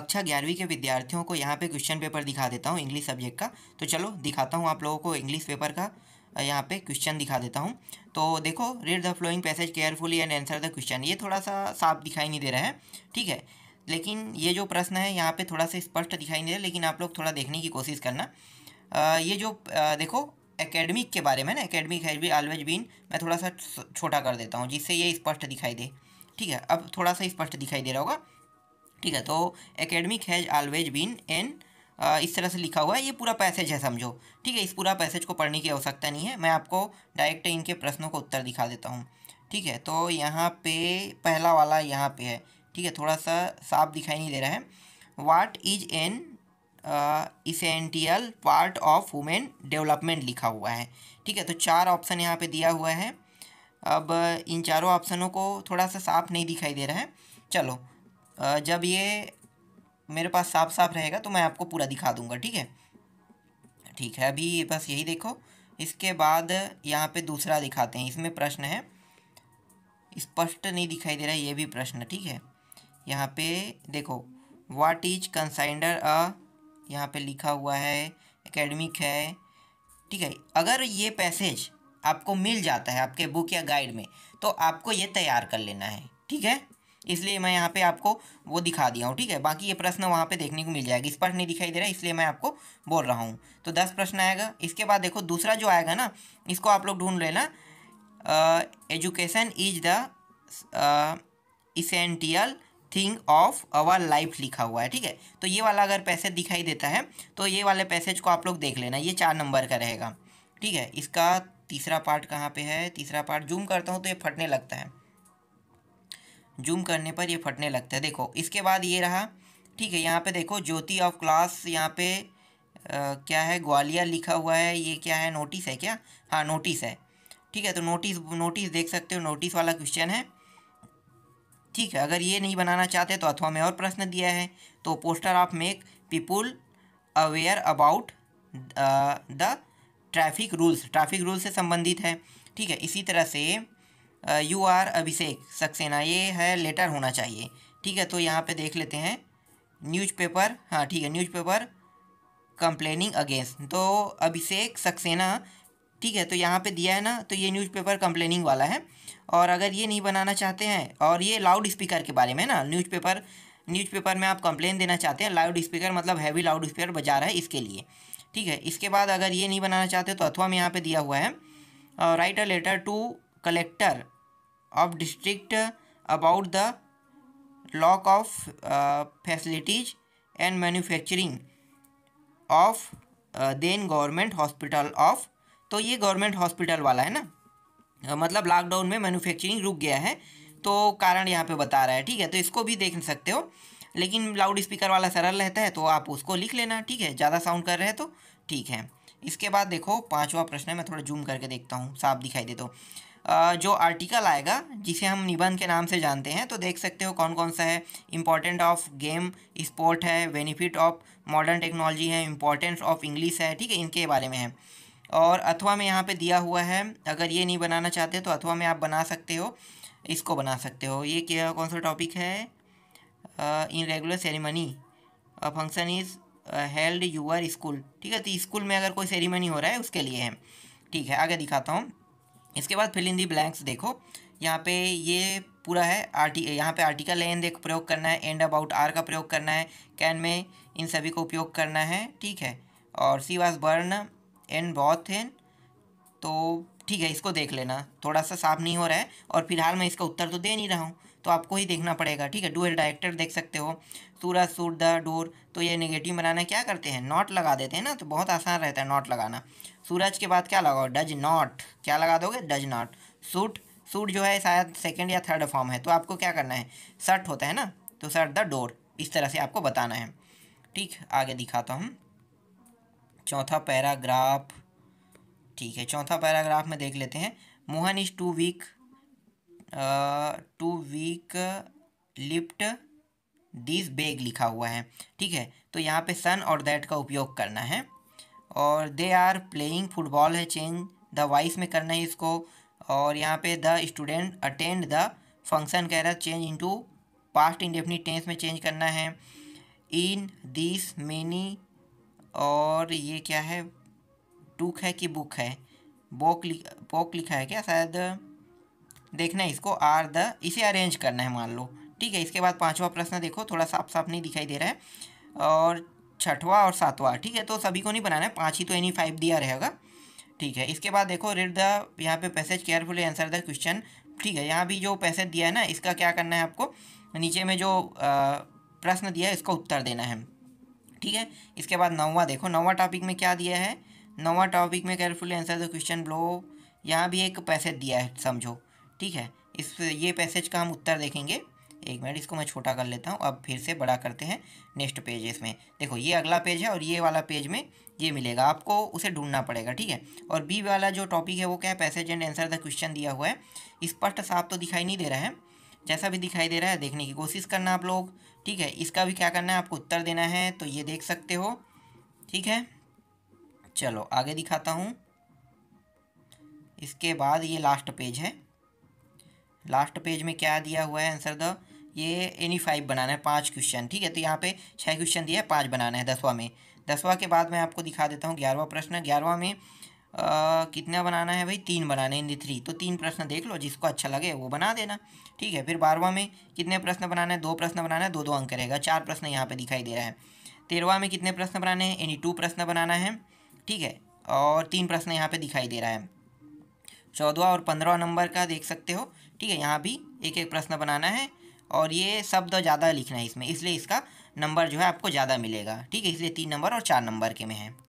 कक्षा ग्यारहवीं के विद्यार्थियों को यहाँ पे क्वेश्चन पेपर दिखा देता हूँ इंग्लिश सब्जेक्ट का तो चलो दिखाता हूँ आप लोगों को इंग्लिश पेपर का यहाँ पे क्वेश्चन दिखा देता हूँ तो देखो read the flowing passage carefully and answer the question ये थोड़ा सा साफ दिखाई नहीं दे रहा है ठीक है लेकिन ये जो प्रश्न है यहाँ पे थोड़ा सा स्पष्ट दिखाई नहीं दे रहा लेकिन आप लोग थोड़ा देखने की कोशिश करना आ, ये जो आ, देखो एकेडमिक के बारे में ना academic has be always been मैं थोड़ा सा छोटा कर देता हूँ जिससे ये स्पष्ट दिखाई दे ठीक है अब थोड़ा सा स्पष्ट दिखाई दे रहा होगा ठीक है तो academic has always been an इस तरह से लिखा हुआ है ये पूरा पैसेज है समझो ठीक है इस पूरा पैसेज को पढ़ने की आवश्यकता नहीं है मैं आपको डायरेक्ट इनके प्रश्नों को उत्तर दिखा देता हूँ ठीक है तो यहाँ पे पहला वाला यहाँ पे है ठीक है थोड़ा सा साफ दिखाई नहीं दे रहा है what is an essential part of women development लिखा हुआ है ठीक है तो चार ऑप्शन यहाँ पे दिया हुआ है अब इन चारों ऑप्शनों को थोड़ा सा साफ नहीं दिखाई दे रहा है चलो जब ये मेरे पास साफ साफ रहेगा तो मैं आपको पूरा दिखा दूंगा ठीक है ठीक है अभी बस यही देखो इसके बाद यहाँ पे दूसरा दिखाते हैं इसमें प्रश्न है स्पष्ट नहीं दिखाई दे रहा है ये भी प्रश्न ठीक है यहाँ पे देखो वाट इज कंसाइंडर अ यहाँ पे लिखा हुआ है एकेडमिक है ठीक है अगर ये पैसेज आपको मिल जाता है आपके बुक या गाइड में तो आपको ये तैयार कर लेना है ठीक है इसलिए मैं यहाँ पे आपको वो दिखा दिया हूँ ठीक है बाकी ये प्रश्न वहाँ पे देखने को मिल जाएगा पर नहीं दिखाई दे रहा है इसलिए मैं आपको बोल रहा हूँ तो दस प्रश्न आएगा इसके बाद देखो दूसरा जो आएगा ना इसको आप लोग ढूंढ लेना education is the essential thing of our life लिखा हुआ है ठीक है तो ये वाला अगर पैसेज दिखाई देता है तो ये वाले पैसेज को आप लोग देख लेना ये चार नंबर का रहेगा ठीक है इसका तीसरा पार्ट कहाँ पे है तीसरा पार्ट जूम करता हूँ तो ये फटने लगता है जूम करने पर ये फटने लगता है देखो इसके बाद ये रहा ठीक है यहाँ पे देखो ज्योति ऑफ क्लास यहाँ पे आ, क्या है ग्वालियर लिखा हुआ है ये क्या है नोटिस है क्या हाँ नोटिस है ठीक है तो नोटिस नोटिस देख सकते हो नोटिस वाला क्वेश्चन है ठीक है अगर ये नहीं बनाना चाहते तो अथवा में और प्रश्न दिया है तो poster of make people aware about the traffic rules traffic rule से संबंधित है ठीक है इसी तरह से यू आर अभिषेक सक्सेना ये है लेटर होना चाहिए ठीक है तो यहाँ पे देख लेते हैं न्यूज़पेपर हाँ ठीक है न्यूज़पेपर कंप्लेनिंग अगेंस्ट तो अभिषेक सक्सेना ठीक है तो यहाँ पे दिया है ना तो ये न्यूज़पेपर कंप्लेनिंग वाला है और अगर ये नहीं बनाना चाहते हैं और ये लाउड स्पीकर के बारे में ना न्यूज़पेपर न्यूज़पेपर में आप कंप्लेन देना चाहते हैं लाउड स्पीकर मतलब हैवी लाउड स्पीकर बजा रहा है इसके लिए ठीक है इसके बाद अगर ये नहीं बनाना चाहते तो अथवा में यहाँ पर दिया हुआ है write a letter to collector of district about the lock of facilities and manufacturing of then government hospital of तो ये गवर्नमेंट हॉस्पिटल वाला है ना uh, मतलब लॉकडाउन में मैन्युफैक्चरिंग रुक गया है तो कारण यहाँ पे बता रहा है ठीक है तो इसको भी देख सकते हो लेकिन लाउड स्पीकर वाला सरल रहता है तो आप उसको लिख लेना ठीक है ज़्यादा साउंड कर रहे हैं तो ठीक है इसके बाद देखो पाँचवा प्रश्न है मैं थोड़ा जूम करके देखता हूँ साफ दिखाई दे तो जो आर्टिकल आएगा जिसे हम निबंध के नाम से जानते हैं तो देख सकते हो कौन कौन सा है इम्पॉर्टेंट ऑफ गेम स्पोर्ट है बेनिफिट ऑफ मॉडर्न टेक्नोलॉजी है इम्पॉर्टेंस ऑफ इंग्लिश है ठीक है इनके बारे में है और अथवा में यहाँ पे दिया हुआ है अगर ये नहीं बनाना चाहते तो अथवा में आप बना सकते हो इसको बना सकते हो ये क्या कौन सा टॉपिक है in regular ceremony function is held your school ठीक है तो स्कूल में अगर कोई सेरेमनी हो रहा है उसके लिए है ठीक है आगे दिखाता हूँ इसके बाद फिल इन दी ब्लैंक्स देखो यहाँ पे ये पूरा है आर्टी यहाँ पे आर्टिकल एन देख प्रयोग करना है एंड अबाउट आर का प्रयोग करना है कैन में इन सभी को उपयोग करना है ठीक है और she was burn and both an तो ठीक है इसको देख लेना थोड़ा सा साफ नहीं हो रहा है और फिलहाल मैं इसका उत्तर तो दे नहीं रहा हूँ तो आपको ही देखना पड़ेगा ठीक है डुअल डायरेक्टर देख सकते हो सूरज सूर द डोर तो ये नेगेटिव बनाना क्या करते हैं नॉट लगा देते हैं ना तो बहुत आसान रहता है नॉट लगाना सूरज के बाद क्या लगाओ डज नॉट क्या लगा दोगे डज नॉट सूट सूट जो है शायद सेकेंड या थर्ड फॉर्म है तो आपको क्या करना है शर्ट होता है ना तो शर्ट द डोर इस तरह से आपको बताना है ठीक आगे दिखाता हूँ चौथा पैराग्राफ ठीक है चौथा पैराग्राफ में देख लेते हैं Mohan is too weak to एक लिफ्ट दिस बैग लिखा हुआ है ठीक है तो यहाँ पे सन और दैट का उपयोग करना है और दे आर प्लेइंग फुटबॉल है चेंज द वाइस में करना है इसको और यहाँ पे the student attend the function कह रहा है change into past indefinite tense में चेंज करना है इन दिस मेनी और ये क्या है टूक है कि बुक है बोक लिख बोक लिखा है क्या शायद देखना है इसको आर द इसे अरेंज करना है मान लो ठीक है इसके बाद पाँचवा प्रश्न देखो थोड़ा साफ साफ नहीं दिखाई दे रहा है और छठवा और सातवा ठीक है तो सभी को नहीं बनाना है पाँच ही तो एनी फाइव दिया रहेगा ठीक है इसके बाद देखो रेड द यहाँ पे passage carefully answer the question ठीक है यहाँ भी जो पैसेज दिया है ना इसका क्या करना है आपको नीचे में जो प्रश्न दिया है इसका उत्तर देना है ठीक है इसके बाद नौवा देखो नौवा टॉपिक में क्या दिया है नौवा टॉपिक में carefully answer the question below यहाँ भी एक पैसेज दिया है समझो ठीक है इस ये पैसेज का हम उत्तर देखेंगे एक मिनट इसको मैं छोटा कर लेता हूँ अब फिर से बड़ा करते हैं नेक्स्ट पेज इसमें देखो ये अगला पेज है और ये वाला पेज में ये मिलेगा आपको उसे ढूंढना पड़ेगा ठीक है और बी वाला जो टॉपिक है वो क्या है passage and answer the question दिया हुआ है स्पष्ट साफ तो दिखाई नहीं दे रहा है जैसा भी दिखाई दे रहा है देखने की कोशिश करना आप लोग ठीक है इसका भी क्या करना है आपको उत्तर देना है तो ये देख सकते हो ठीक है चलो आगे दिखाता हूँ इसके बाद ये लास्ट पेज है लास्ट पेज में क्या दिया हुआ है आंसर द ये एनी फाइव बनाना है पाँच क्वेश्चन ठीक है तो यहाँ पे छः क्वेश्चन दिया है पाँच बनाना है दसवा में दसवा के बाद मैं आपको दिखा देता हूँ ग्यारहवा प्रश्न ग्यारहवा में आ, कितना बनाना है भाई तीन बनाना है थ्री तो तीन प्रश्न देख लो जिसको अच्छा लगे वो बना देना ठीक है फिर बारहवा में कितने प्रश्न बनाना है दो प्रश्न बनाना है दो दो अंक रहेगा चार प्रश्न यहाँ पर दिखाई दे रहा है तेरहवा में कितने प्रश्न बनाने हैं एनी टू प्रश्न बनाना है ठीक है और तीन प्रश्न यहाँ पर दिखाई दे रहा है चौदवा और पंद्रह नंबर का देख सकते हो ठीक है यहाँ भी एक एक प्रश्न बनाना है और ये शब्द ज़्यादा लिखना है इसमें इसलिए इसका नंबर जो है आपको ज़्यादा मिलेगा ठीक है इसलिए तीन नंबर और चार नंबर के में है